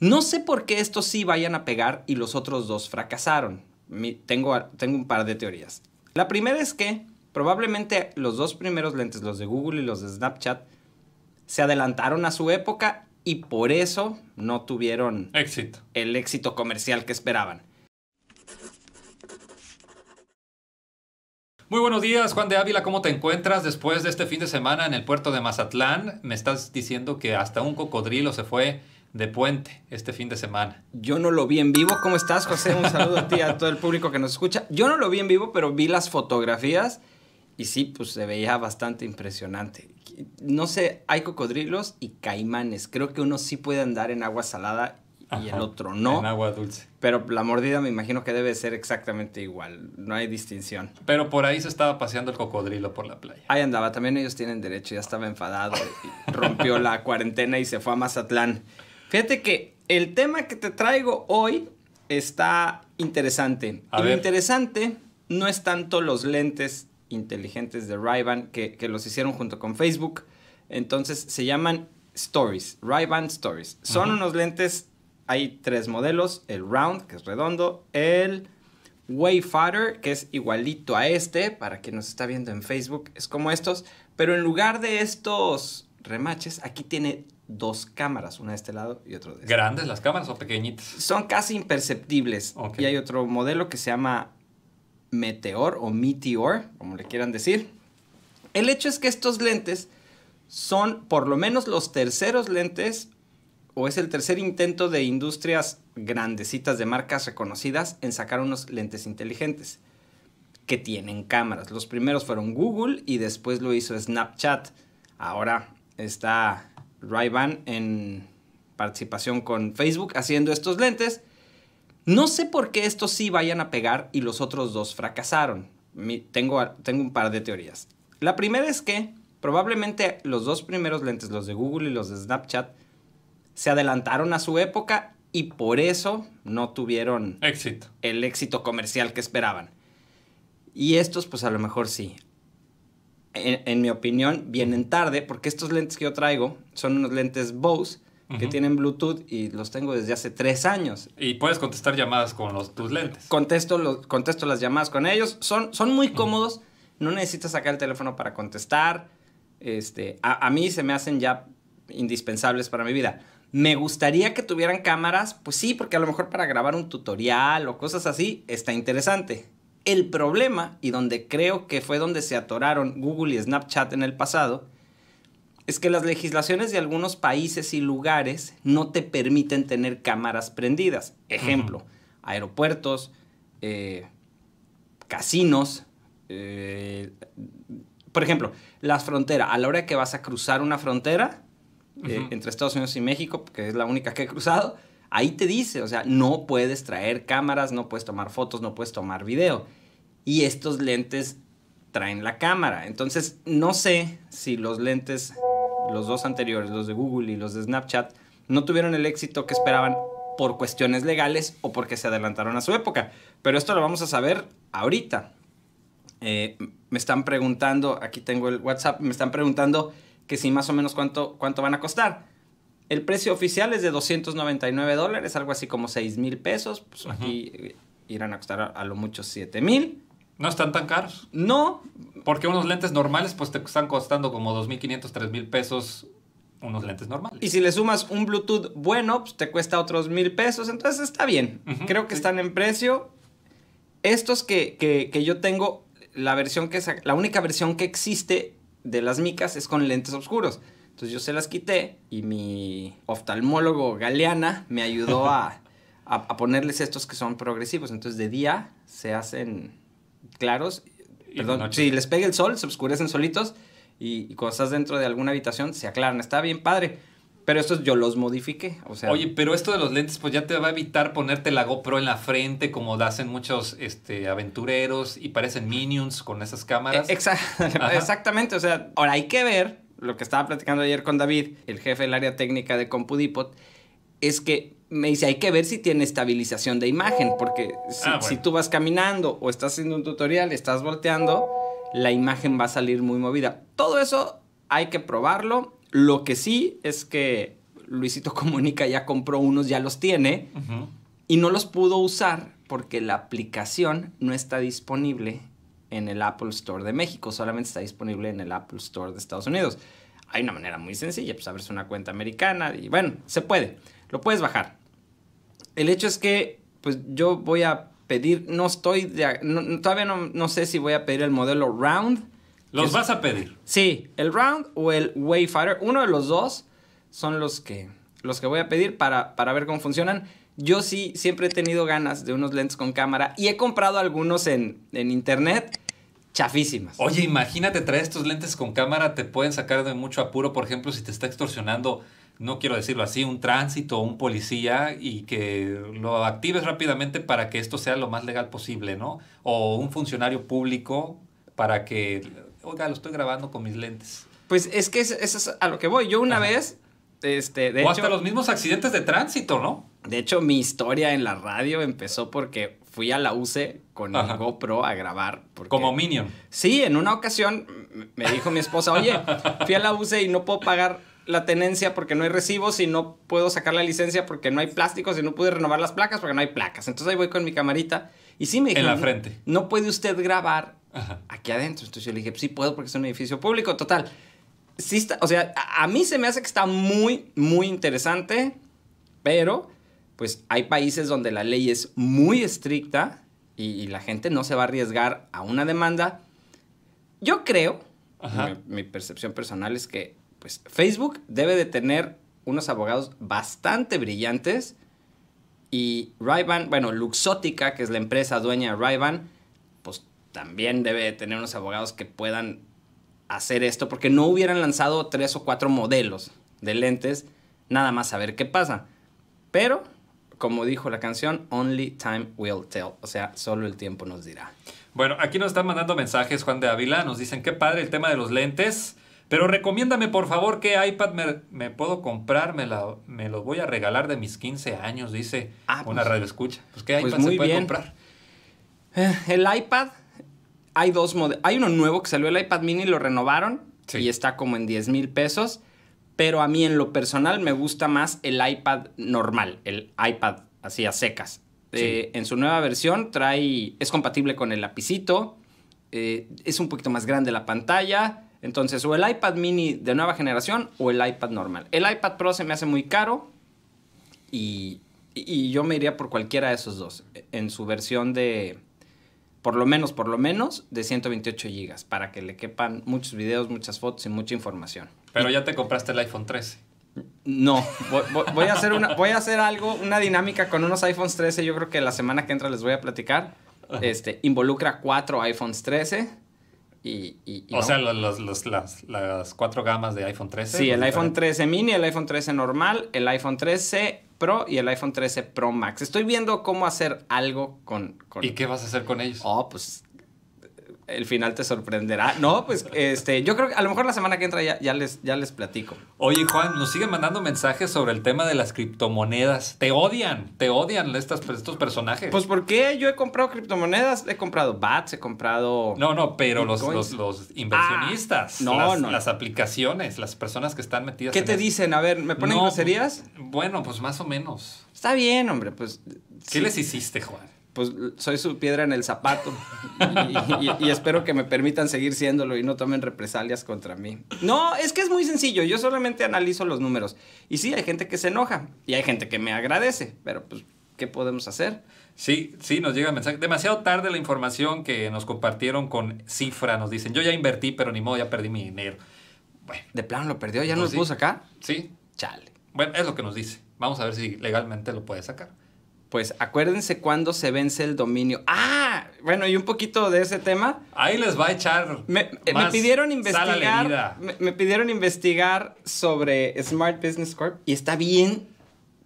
No sé por qué estos sí vayan a pegar y los otros dos fracasaron. tengo, un par de teorías. La primera es que probablemente los dos primeros lentes, los de Google y los de Snapchat, se adelantaron a su época y por eso no tuvieron éxito. el éxito comercial que esperaban. Muy buenos días, Juan de Ávila, ¿cómo te encuentras después de este fin de semana en el puerto de Mazatlán? Me estás diciendo que hasta un cocodrilo se fue de puente este fin de semana. Yo no lo vi en vivo. ¿Cómo estás, José? Un saludo a ti, a todo el público que nos escucha. Yo no lo vi en vivo, pero vi las fotografías y sí, pues se veía bastante impresionante. No sé, hay cocodrilos y caimanes. Creo que uno sí puede andar en agua salada y el otro no. En agua dulce. Pero la mordida me imagino que debe ser exactamente igual, no hay distinción. Pero por ahí se estaba paseando el cocodrilo por la playa. Ahí andaba, también ellos tienen derecho, ya estaba enfadado, rompió la cuarentena y se fue a Mazatlán. Fíjate que el tema que te traigo hoy está interesante. lo interesante no es tanto los lentes inteligentes de ray que, los hicieron junto con Facebook. Entonces se llaman Stories, ray Stories. Son unos lentes, hay tres modelos, el round, que es redondo, el Wayfarer, que es igualito a este, para quien nos está viendo en Facebook, es como estos, pero en lugar de estos remaches. Aquí tiene dos cámaras, una de este lado y otra de este. ¿Grandes las cámaras o pequeñitas? Son casi imperceptibles. Y hay otro modelo que se llama Meteor o Meteor, como le quieran decir. El hecho es que estos lentes son por lo menos los terceros lentes o es el tercer intento de industrias grandecitas de marcas reconocidas en sacar unos lentes inteligentes que tienen cámaras. Los primeros fueron Google y después lo hizo Snapchat. Ahora está ray en participación con Facebook haciendo estos lentes. No sé por qué estos sí vayan a pegar y los otros dos fracasaron. tengo, tengo un par de teorías. La primera es que probablemente los dos primeros lentes, los de Google y los de Snapchat, se adelantaron a su época y por eso no tuvieron el éxito comercial que esperaban. Y estos pues a lo mejor sí en, mi opinión, vienen tarde, porque estos lentes que yo traigo son unos lentes Bose que tienen Bluetooth y los tengo desde hace tres años. Y puedes contestar llamadas con los, tus lentes. Contesto, los, contesto las llamadas con ellos, son, son muy cómodos, no necesitas sacar el teléfono para contestar, este, a, a mí se me hacen ya indispensables para mi vida. Me gustaría que tuvieran cámaras, pues sí, porque a lo mejor para grabar un tutorial o cosas así está interesante. El problema, y donde creo que fue donde se atoraron Google y Snapchat en el pasado, es que las legislaciones de algunos países y lugares no te permiten tener cámaras prendidas. Ejemplo, aeropuertos, eh, casinos. Eh, por ejemplo, las fronteras. A la hora que vas a cruzar una frontera eh, entre Estados Unidos y México, que es la única que he cruzado, Ahí te dice, o sea, no puedes traer cámaras, no puedes tomar fotos, no puedes tomar video. Y estos lentes traen la cámara. Entonces, no sé si los lentes, los dos anteriores, los de Google y los de Snapchat, no tuvieron el éxito que esperaban por cuestiones legales o porque se adelantaron a su época. Pero esto lo vamos a saber ahorita. Eh, me están preguntando, aquí tengo el WhatsApp, me están preguntando que si más o menos cuánto, cuánto van a costar. El precio oficial es de 299 dólares, algo así como 6 mil pesos. Pues aquí eh, irán a costar a, lo mucho 7 mil. No están tan caros. No. Porque unos lentes normales pues te están costando como 2.500, mil pesos unos lentes normales. Y si le sumas un Bluetooth bueno, pues te cuesta otros mil pesos. Entonces está bien. Creo que están en precio. Estos que, que, yo tengo, la versión que la única versión que existe de las micas es con lentes oscuros. Entonces yo se las quité y mi oftalmólogo galeana me ayudó a, ponerles estos que son progresivos. Entonces de día se hacen claros. Perdón, si les pega el sol, se oscurecen solitos y, cuando estás dentro de alguna habitación se aclaran. Está bien padre. Pero estos yo los modifiqué. O sea, Oye, pero esto de los lentes, pues ya te va a evitar ponerte la GoPro en la frente, como hacen muchos este, aventureros y parecen minions con esas cámaras. E-, exactamente. O sea, ahora hay que ver lo que estaba platicando ayer con David, el jefe del área técnica de CompuDipot, es que me dice, hay que ver si tiene estabilización de imagen, porque si, ah, tú vas caminando o estás haciendo un tutorial, estás volteando, la imagen va a salir muy movida. Todo eso hay que probarlo. Lo que sí es que Luisito Comunica ya compró unos, ya los tiene, y no los pudo usar porque la aplicación no está disponible en el Apple Store de México, solamente está disponible en el Apple Store de Estados Unidos. Hay una manera muy sencilla, pues abres una cuenta americana y bueno, se puede, lo puedes bajar. El hecho es que pues yo voy a pedir, no estoy, todavía no, sé si voy a pedir el modelo Round. ¿Los vas a pedir? Sí, el Round o el Wayfarer, uno de los dos son los que, los que voy a pedir para, para ver cómo funcionan yo sí siempre he tenido ganas de unos lentes con cámara y he comprado algunos en, en internet chafísimas. Oye, imagínate traer estos lentes con cámara, te pueden sacar de mucho apuro, por ejemplo, si te está extorsionando, no quiero decirlo así, un tránsito o un policía y que lo actives rápidamente para que esto sea lo más legal posible, ¿no? O un funcionario público para que, oiga, lo estoy grabando con mis lentes. Pues es que eso es a lo que voy. Yo una vez, este, de o hasta los mismos accidentes de tránsito, ¿no? De hecho, mi historia en la radio empezó porque fui a la UCE con el GoPro a grabar. ¿Como Minion? Sí, en una ocasión me dijo mi esposa, oye, fui a la UCE y no puedo pagar la tenencia porque no hay recibos y no puedo sacar la licencia porque no hay plásticos y no pude renovar las placas porque no hay placas. Entonces ahí voy con mi camarita y sí me dijeron... la frente. No, puede usted grabar aquí adentro. Entonces yo le dije, pues sí puedo porque es un edificio público. Total, sí o sea, a mí se me hace que está muy, muy interesante, pero pues hay países donde la ley es muy estricta y, la gente no se va a arriesgar a una demanda. Yo creo, mi, percepción personal es que pues, Facebook debe de tener unos abogados bastante brillantes y ray bueno, Luxótica, que es la empresa dueña de ray pues también debe de tener unos abogados que puedan hacer esto porque no hubieran lanzado tres o cuatro modelos de lentes nada más a ver qué pasa. Pero como dijo la canción, Only Time Will Tell, o sea, solo el tiempo nos dirá. Bueno, aquí nos están mandando mensajes, Juan de Ávila, nos dicen, qué padre el tema de los lentes, pero recomiéndame por favor qué iPad me, puedo comprar, me, la, me lo voy a regalar de mis 15 años, dice ah, una pues, radio escucha. Pues qué pues iPad se puede comprar. Eh, el iPad, hay dos modelos, hay uno nuevo que salió el iPad mini, lo renovaron y está como en 10 mil pesos pero a mí en lo personal me gusta más el iPad normal, el iPad así a secas. Eh, en su nueva versión trae, es compatible con el lapicito, eh, es un poquito más grande la pantalla, entonces o el iPad mini de nueva generación o el iPad normal. El iPad Pro se me hace muy caro y yo me iría por cualquiera de esos dos, en su versión de por lo menos, por lo menos, de 128 gigas para que le quepan muchos videos, muchas fotos y mucha información. Pero ya te compraste el iPhone 13. No, voy, a hacer voy a hacer algo, una dinámica con unos iPhones 13. Yo creo que la semana que entra les voy a platicar. Este, involucra cuatro iPhones 13. Y, o sea, los, las, las, cuatro gamas de iPhone 13. Sí, el iPhone 13 mini, el iPhone 13 normal, el iPhone 13 Pro y el iPhone 13 Pro Max. Estoy viendo cómo hacer algo con... con... ¿Y qué vas a hacer con ellos? Oh, pues el final te sorprenderá. No, pues este, yo creo que a lo mejor la semana que entra ya, ya, les, ya les platico. Oye, Juan, nos siguen mandando mensajes sobre el tema de las criptomonedas. Te odian, te odian estos personajes. Pues porque yo he comprado criptomonedas, he comprado BATS, he comprado. No, no, pero los, los, los, inversionistas. Ah, no, las, no. Las aplicaciones, las personas que están metidas. ¿Qué te dicen? A ver, ¿me ponen groserías? Pues, bueno, pues más o menos. Está bien, hombre, pues. ¿Qué les hiciste, Juan? pues soy su piedra en el zapato y, espero que me permitan seguir siéndolo y no tomen represalias contra mí. No, es que es muy sencillo, yo solamente analizo los números. Y sí, hay gente que se enoja y hay gente que me agradece, pero pues, ¿qué podemos hacer? Sí, sí, nos llega mensaje. Demasiado tarde la información que nos compartieron con cifra, nos dicen, yo ya invertí, pero ni modo, ya perdí mi dinero. Bueno, de plano lo perdió, ya nos lo pues acá? Sí. Chale. Bueno, es lo que nos dice. Vamos a ver si legalmente lo puede sacar pues acuérdense cuándo se vence el dominio. Ah, bueno, y un poquito de ese tema. Ahí les va a echar. Me, eh, pidieron investigar. Me, pidieron investigar sobre Smart Business Corp y está bien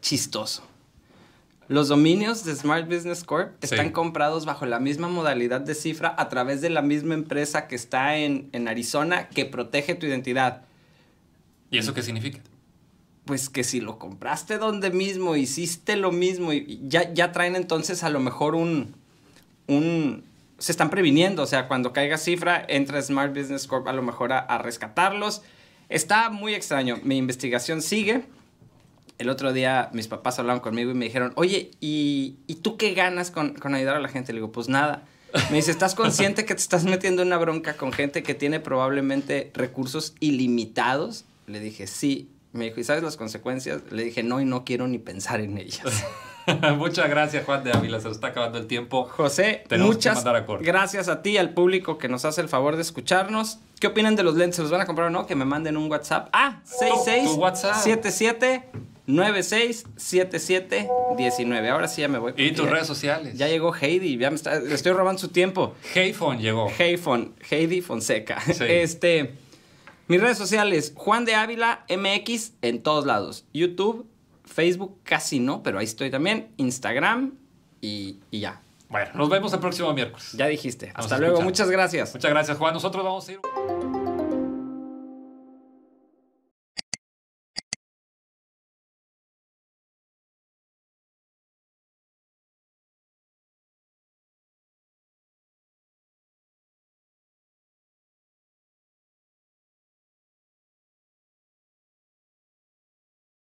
chistoso. Los dominios de Smart Business Corp están comprados bajo la misma modalidad de cifra a través de la misma empresa que está en, en Arizona que protege tu identidad. ¿Y eso qué significa? pues que si lo compraste donde mismo, hiciste lo mismo, y ya, ya traen entonces a lo mejor un, un, se están previniendo, o sea, cuando caiga cifra, entra Smart Business Corp a lo mejor a, rescatarlos. Está muy extraño, mi investigación sigue. El otro día mis papás hablaban conmigo y me dijeron, oye, ¿y, tú qué ganas con, ayudar a la gente? Le digo, pues nada. Me dice, ¿estás consciente que te estás metiendo en una bronca con gente que tiene probablemente recursos ilimitados? Le dije, sí. Me dijo, ¿y sabes las consecuencias? Le dije, no, y no quiero ni pensar en ellas. muchas gracias, Juan de Ávila. Se nos está acabando el tiempo. José, muchas gracias a ti, al público que nos hace el favor de escucharnos. ¿Qué opinan de los lentes? ¿Se los van a comprar o no? Que me manden un WhatsApp. Ah, 77 19. Ahora sí ya me voy. ¿Y tus redes sociales? Ya llegó Heidi, ya me estoy robando su tiempo. Heyphone llegó. Heyfon, Heidi Fonseca. Este. Mis redes sociales, Juan de Ávila MX en todos lados. YouTube, Facebook casi no, pero ahí estoy también. Instagram y, y ya. Bueno, nos vemos el próximo miércoles. Ya dijiste. Hasta luego. Muchas gracias. Muchas gracias, Juan. Nosotros vamos a ir...